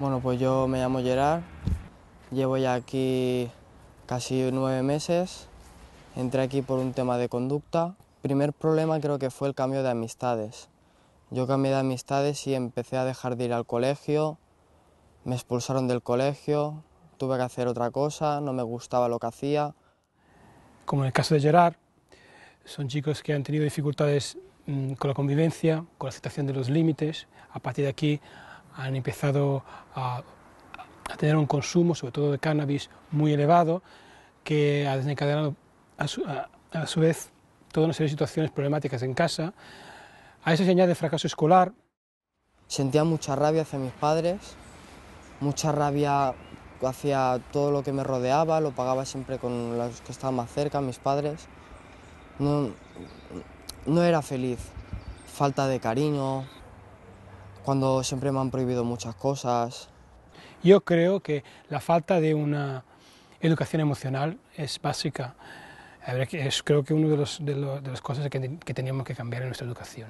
Bueno, pues yo me llamo Gerard, llevo ya aquí casi nueve meses, entré aquí por un tema de conducta. Primer problema creo que fue el cambio de amistades. Yo cambié de amistades y empecé a dejar de ir al colegio, me expulsaron del colegio, tuve que hacer otra cosa, no me gustaba lo que hacía. Como en el caso de Gerard, son chicos que han tenido dificultades mm, con la convivencia, con la aceptación de los límites. A partir de aquí han empezado a, tener un consumo, sobre todo de cannabis, muy elevado, que ha desencadenado a su, vez toda una serie de situaciones problemáticas en casa. A eso se añade fracaso escolar. Sentía mucha rabia hacia mis padres, mucha rabia hacia todo lo que me rodeaba, lo pagaba siempre con los que estaban más cerca, mis padres. no era feliz, falta de cariño, cuando siempre me han prohibido muchas cosas. Yo creo que la falta de una educación emocional es básica. es creo que una de, de, las cosas que, que teníamos que cambiar en nuestra educación.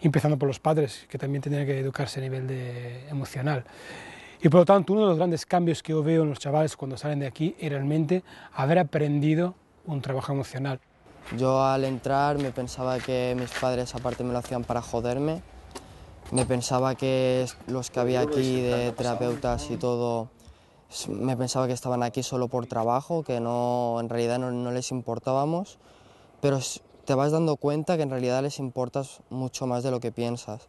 Empezando por los padres, que también tendrían que educarse a nivel de, emocional. Y por lo tanto, uno de los grandes cambios que yo veo en los chavales cuando salen de aquí es realmente haber aprendido un trabajo emocional. Yo al entrar me pensaba que mis padres aparte me lo hacían para joderme, me pensaba que los que había aquí de terapeutas y todo, me pensaba que estaban aquí solo por trabajo, que no, en realidad no, no les importábamos, pero te vas dando cuenta que en realidad les importas mucho más de lo que piensas.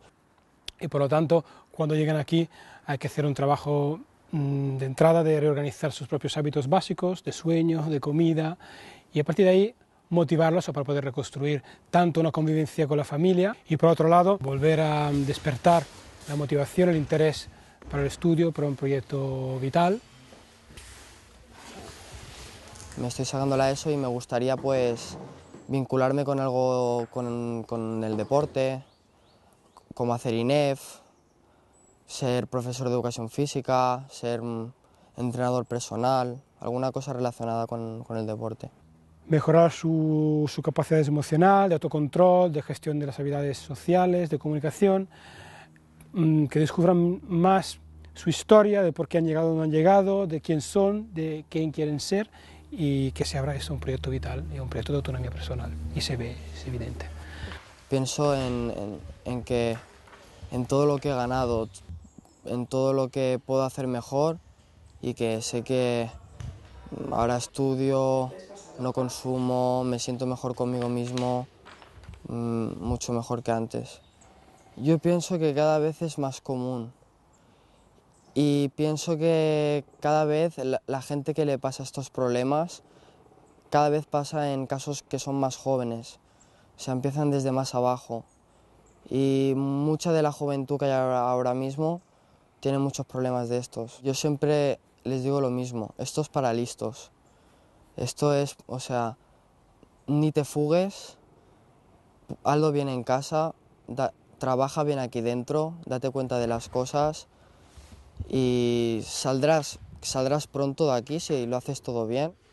Y por lo tanto, cuando llegan aquí hay que hacer un trabajo mm, de entrada de reorganizar sus propios hábitos básicos, de sueño, de comida, y a partir de ahí motivarlos para poder reconstruir tanto una convivencia con la familia y por otro lado volver a despertar la motivación, el interés para el estudio, para un proyecto vital. Me estoy sacando la ESO y me gustaría pues vincularme con algo, con, el deporte, como hacer INEF, ser profesor de educación física, ser entrenador personal, alguna cosa relacionada con el deporte mejorar su, su capacidad emocional, de autocontrol, de gestión de las habilidades sociales, de comunicación, mm, que descubran más su historia, de por qué han llegado o no han llegado, de quién son, de quién quieren ser y que se abra eso, un proyecto vital y un proyecto de autonomía personal y se ve, es evidente. Pienso en, en, en que en todo lo que he ganado, en todo lo que puedo hacer mejor y que sé que Ahora estudio, no consumo, me siento mejor conmigo mismo, mm, mucho mejor que antes. Yo pienso que cada vez es más común y pienso que cada vez la, gente que le pasa estos problemas, cada vez pasa en casos que son más jóvenes, se empiezan desde más abajo. Y mucha de la juventud que hay ahora mismo tiene muchos problemas de estos. Yo siempre les digo lo mismo, esto es para listos. Esto es, o sea, ni te fugues, hazlo bien en casa, trabaja bien aquí dentro, date cuenta de las cosas y saldrás, saldrás pronto de aquí si lo haces todo bien.